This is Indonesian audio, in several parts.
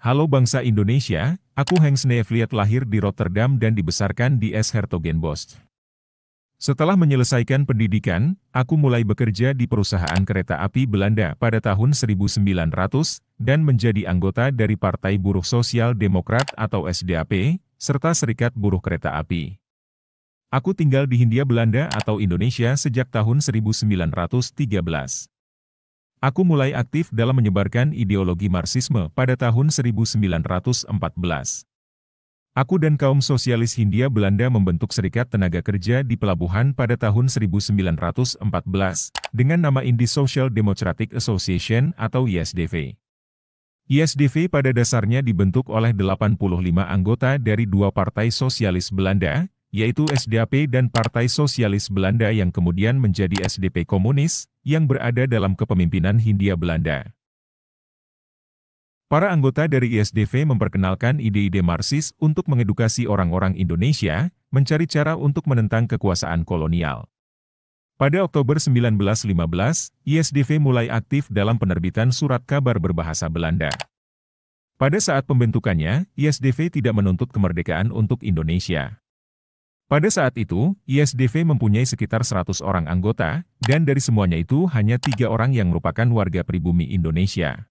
Halo bangsa Indonesia, aku Heng Sneevliet lahir di Rotterdam dan dibesarkan di S. Hertogenbosch. Setelah menyelesaikan pendidikan, aku mulai bekerja di perusahaan kereta api Belanda pada tahun 1900 dan menjadi anggota dari Partai Buruh Sosial Demokrat atau SDAP, serta Serikat Buruh Kereta Api. Aku tinggal di Hindia Belanda atau Indonesia sejak tahun 1913. Aku mulai aktif dalam menyebarkan ideologi Marxisme pada tahun 1914. Aku dan kaum sosialis Hindia Belanda membentuk Serikat Tenaga Kerja di pelabuhan pada tahun 1914 dengan nama Indi Social Democratic Association atau ISDV. ISDV pada dasarnya dibentuk oleh 85 anggota dari dua partai sosialis Belanda, yaitu SDAP dan Partai Sosialis Belanda yang kemudian menjadi SDP Komunis, yang berada dalam kepemimpinan Hindia Belanda. Para anggota dari ISDV memperkenalkan ide-ide Marsis untuk mengedukasi orang-orang Indonesia, mencari cara untuk menentang kekuasaan kolonial. Pada Oktober 1915, ISDV mulai aktif dalam penerbitan surat kabar berbahasa Belanda. Pada saat pembentukannya, ISDV tidak menuntut kemerdekaan untuk Indonesia. Pada saat itu, ISDV mempunyai sekitar 100 orang anggota, dan dari semuanya itu hanya tiga orang yang merupakan warga pribumi Indonesia.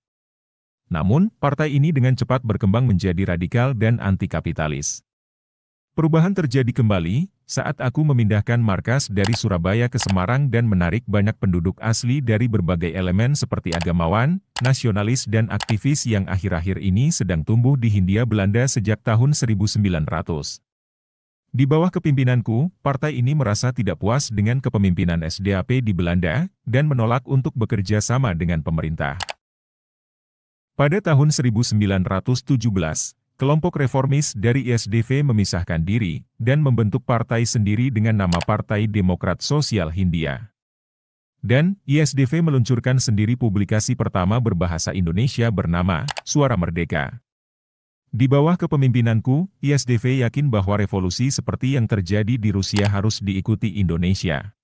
Namun, partai ini dengan cepat berkembang menjadi radikal dan anti-kapitalis. Perubahan terjadi kembali saat aku memindahkan markas dari Surabaya ke Semarang dan menarik banyak penduduk asli dari berbagai elemen seperti agamawan, nasionalis dan aktivis yang akhir-akhir ini sedang tumbuh di Hindia Belanda sejak tahun 1900. Di bawah kepimpinanku, partai ini merasa tidak puas dengan kepemimpinan SDAP di Belanda, dan menolak untuk bekerja sama dengan pemerintah. Pada tahun 1917, kelompok reformis dari ISDV memisahkan diri, dan membentuk partai sendiri dengan nama Partai Demokrat Sosial Hindia. Dan, ISDV meluncurkan sendiri publikasi pertama berbahasa Indonesia bernama Suara Merdeka. Di bawah kepemimpinanku, ISDV yakin bahwa revolusi seperti yang terjadi di Rusia harus diikuti Indonesia.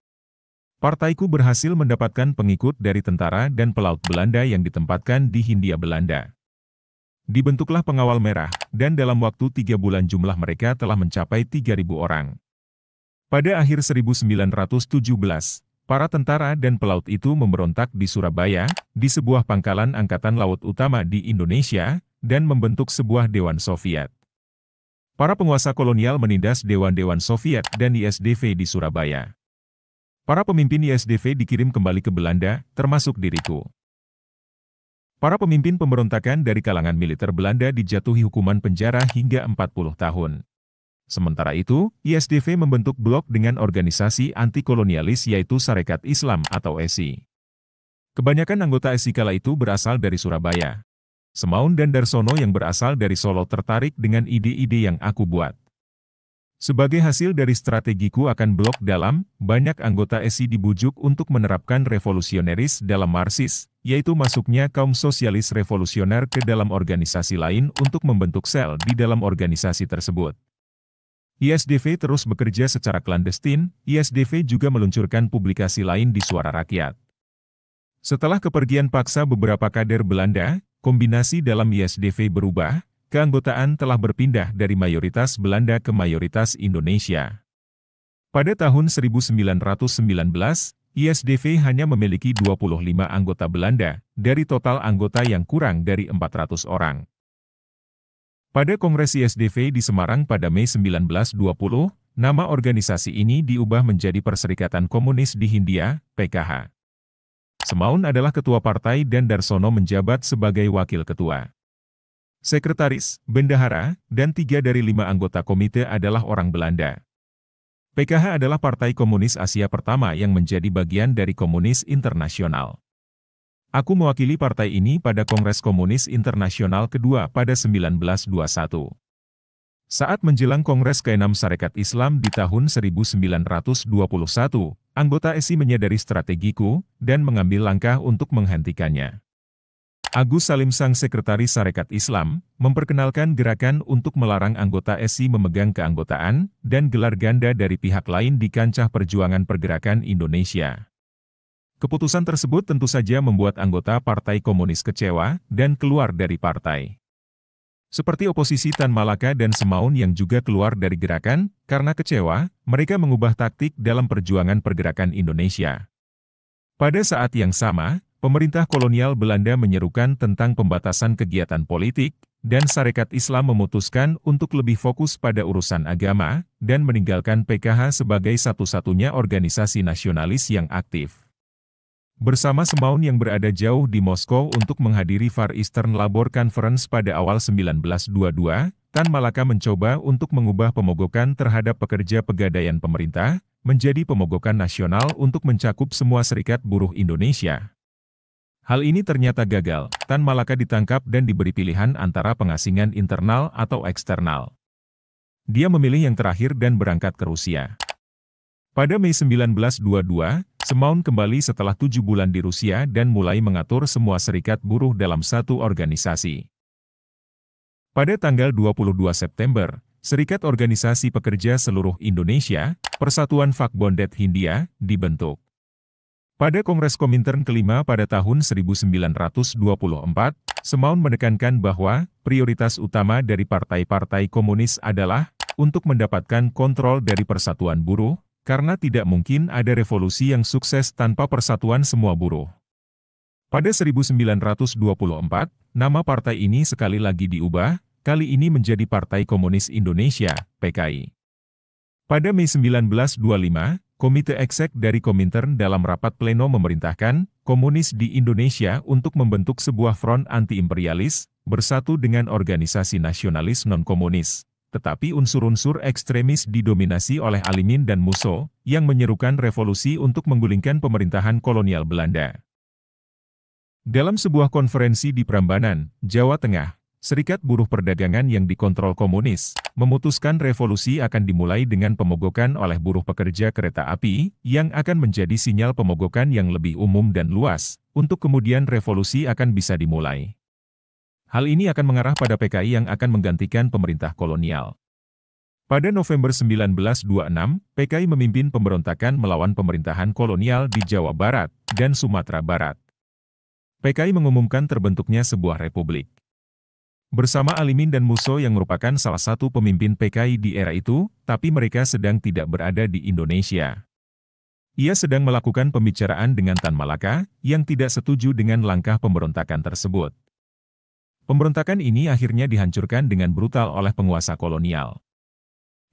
Partaiku berhasil mendapatkan pengikut dari tentara dan pelaut Belanda yang ditempatkan di Hindia Belanda. Dibentuklah pengawal merah, dan dalam waktu tiga bulan jumlah mereka telah mencapai 3.000 orang. Pada akhir 1917, para tentara dan pelaut itu memberontak di Surabaya, di sebuah pangkalan Angkatan Laut Utama di Indonesia, dan membentuk sebuah Dewan Soviet. Para penguasa kolonial menindas dewan-dewan Soviet dan ISDV di Surabaya. Para pemimpin ISDV dikirim kembali ke Belanda, termasuk diriku. Para pemimpin pemberontakan dari kalangan militer Belanda dijatuhi hukuman penjara hingga 40 tahun. Sementara itu, ISDV membentuk blok dengan organisasi anti-kolonialis yaitu Sarekat Islam atau ESI. Kebanyakan anggota ESI kala itu berasal dari Surabaya. Semaun dan Darsono yang berasal dari Solo tertarik dengan ide-ide yang aku buat. Sebagai hasil dari strategiku akan blok dalam, banyak anggota SI dibujuk untuk menerapkan revolusioneris dalam Marsis, yaitu masuknya kaum sosialis revolusioner ke dalam organisasi lain untuk membentuk sel di dalam organisasi tersebut. ISDV terus bekerja secara klandestin, ISDV juga meluncurkan publikasi lain di Suara Rakyat. Setelah kepergian paksa beberapa kader Belanda, Kombinasi dalam ISDV berubah, keanggotaan telah berpindah dari mayoritas Belanda ke mayoritas Indonesia. Pada tahun 1919, ISDV hanya memiliki 25 anggota Belanda, dari total anggota yang kurang dari 400 orang. Pada Kongres ISDV di Semarang pada Mei 1920, nama organisasi ini diubah menjadi Perserikatan Komunis di Hindia, PKH. Semaun adalah ketua partai dan Darsono menjabat sebagai wakil ketua. Sekretaris, bendahara, dan tiga dari lima anggota komite adalah orang Belanda. PKH adalah partai komunis Asia pertama yang menjadi bagian dari komunis internasional. Aku mewakili partai ini pada Kongres Komunis Internasional kedua pada 1921. Saat menjelang Kongres ke-6 Sarekat Islam di tahun 1921, anggota SI menyadari strategiku dan mengambil langkah untuk menghentikannya. Agus Salim sang Sekretaris Sarekat Islam, memperkenalkan gerakan untuk melarang anggota SI memegang keanggotaan dan gelar ganda dari pihak lain di kancah perjuangan pergerakan Indonesia. Keputusan tersebut tentu saja membuat anggota Partai Komunis kecewa dan keluar dari partai. Seperti oposisi Tan Malaka dan Semaun yang juga keluar dari gerakan, karena kecewa, mereka mengubah taktik dalam perjuangan pergerakan Indonesia. Pada saat yang sama, pemerintah kolonial Belanda menyerukan tentang pembatasan kegiatan politik, dan Sarekat Islam memutuskan untuk lebih fokus pada urusan agama, dan meninggalkan PKH sebagai satu-satunya organisasi nasionalis yang aktif. Bersama Semaun yang berada jauh di Moskow untuk menghadiri Far Eastern Labor Conference pada awal 1922, Tan Malaka mencoba untuk mengubah pemogokan terhadap pekerja pegadaian pemerintah, menjadi pemogokan nasional untuk mencakup semua serikat buruh Indonesia. Hal ini ternyata gagal, Tan Malaka ditangkap dan diberi pilihan antara pengasingan internal atau eksternal. Dia memilih yang terakhir dan berangkat ke Rusia. Pada Mei 1922, Semaun kembali setelah tujuh bulan di Rusia dan mulai mengatur semua serikat buruh dalam satu organisasi. Pada tanggal 22 September, Serikat Organisasi Pekerja Seluruh Indonesia, Persatuan Fakbondet Hindia, dibentuk. Pada Kongres Komintern kelima pada tahun 1924, Semaun menekankan bahwa prioritas utama dari partai-partai komunis adalah untuk mendapatkan kontrol dari persatuan buruh, karena tidak mungkin ada revolusi yang sukses tanpa persatuan semua buruh. Pada 1924, nama partai ini sekali lagi diubah, kali ini menjadi Partai Komunis Indonesia, PKI. Pada Mei 1925, Komite Eksek dari Komintern dalam rapat pleno memerintahkan komunis di Indonesia untuk membentuk sebuah front anti-imperialis, bersatu dengan organisasi nasionalis non-komunis tetapi unsur-unsur ekstremis didominasi oleh Alimin dan Musso, yang menyerukan revolusi untuk menggulingkan pemerintahan kolonial Belanda. Dalam sebuah konferensi di Prambanan, Jawa Tengah, Serikat Buruh Perdagangan yang dikontrol komunis, memutuskan revolusi akan dimulai dengan pemogokan oleh buruh pekerja kereta api, yang akan menjadi sinyal pemogokan yang lebih umum dan luas, untuk kemudian revolusi akan bisa dimulai. Hal ini akan mengarah pada PKI yang akan menggantikan pemerintah kolonial. Pada November 1926, PKI memimpin pemberontakan melawan pemerintahan kolonial di Jawa Barat dan Sumatera Barat. PKI mengumumkan terbentuknya sebuah republik. Bersama Alimin dan Muso yang merupakan salah satu pemimpin PKI di era itu, tapi mereka sedang tidak berada di Indonesia. Ia sedang melakukan pembicaraan dengan Tan Malaka, yang tidak setuju dengan langkah pemberontakan tersebut. Pemberontakan ini akhirnya dihancurkan dengan brutal oleh penguasa kolonial.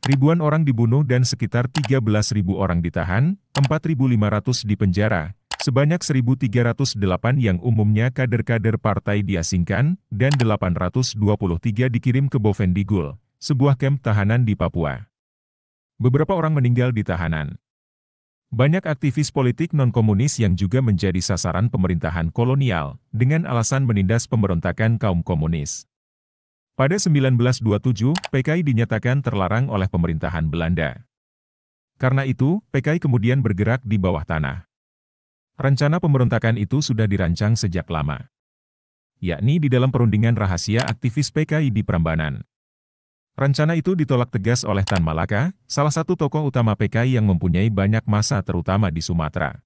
Ribuan orang dibunuh dan sekitar 13.000 orang ditahan, 4.500 dipenjara, sebanyak 1.308 yang umumnya kader-kader partai diasingkan, dan 823 dikirim ke Bovendigul, sebuah kamp tahanan di Papua. Beberapa orang meninggal di tahanan. Banyak aktivis politik non-komunis yang juga menjadi sasaran pemerintahan kolonial, dengan alasan menindas pemberontakan kaum komunis. Pada 1927, PKI dinyatakan terlarang oleh pemerintahan Belanda. Karena itu, PKI kemudian bergerak di bawah tanah. Rencana pemberontakan itu sudah dirancang sejak lama. Yakni di dalam perundingan rahasia aktivis PKI di Prambanan. Rencana itu ditolak tegas oleh Tan Malaka, salah satu tokoh utama PKI yang mempunyai banyak masa terutama di Sumatera.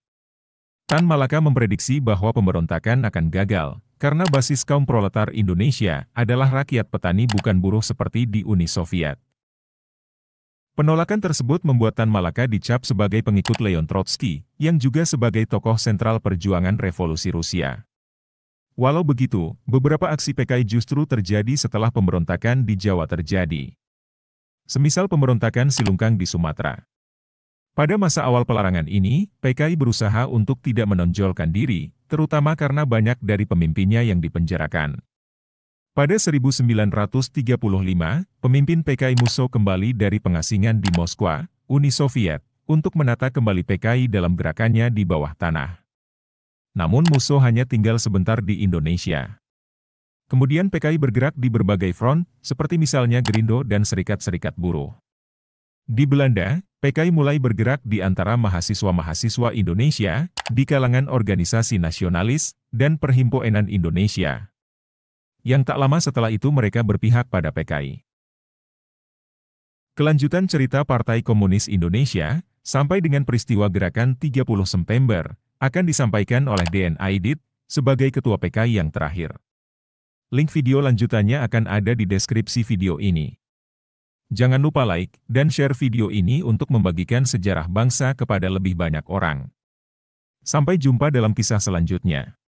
Tan Malaka memprediksi bahwa pemberontakan akan gagal, karena basis kaum proletar Indonesia adalah rakyat petani bukan buruh seperti di Uni Soviet. Penolakan tersebut membuat Tan Malaka dicap sebagai pengikut Leon Trotsky, yang juga sebagai tokoh sentral perjuangan revolusi Rusia. Walau begitu, beberapa aksi PKI justru terjadi setelah pemberontakan di Jawa terjadi. Semisal pemberontakan Silungkang di Sumatera. Pada masa awal pelarangan ini, PKI berusaha untuk tidak menonjolkan diri, terutama karena banyak dari pemimpinnya yang dipenjarakan. Pada 1935, pemimpin PKI Musso kembali dari pengasingan di Moskwa, Uni Soviet, untuk menata kembali PKI dalam gerakannya di bawah tanah namun musuh hanya tinggal sebentar di Indonesia. Kemudian PKI bergerak di berbagai front, seperti misalnya Gerindo dan Serikat-Serikat Buruh. Di Belanda, PKI mulai bergerak di antara mahasiswa-mahasiswa Indonesia, di kalangan organisasi nasionalis, dan Perhimpunan Indonesia. Yang tak lama setelah itu mereka berpihak pada PKI. Kelanjutan cerita Partai Komunis Indonesia, sampai dengan peristiwa gerakan 30 September akan disampaikan oleh DN Aidit sebagai ketua PKI yang terakhir. Link video lanjutannya akan ada di deskripsi video ini. Jangan lupa like dan share video ini untuk membagikan sejarah bangsa kepada lebih banyak orang. Sampai jumpa dalam kisah selanjutnya.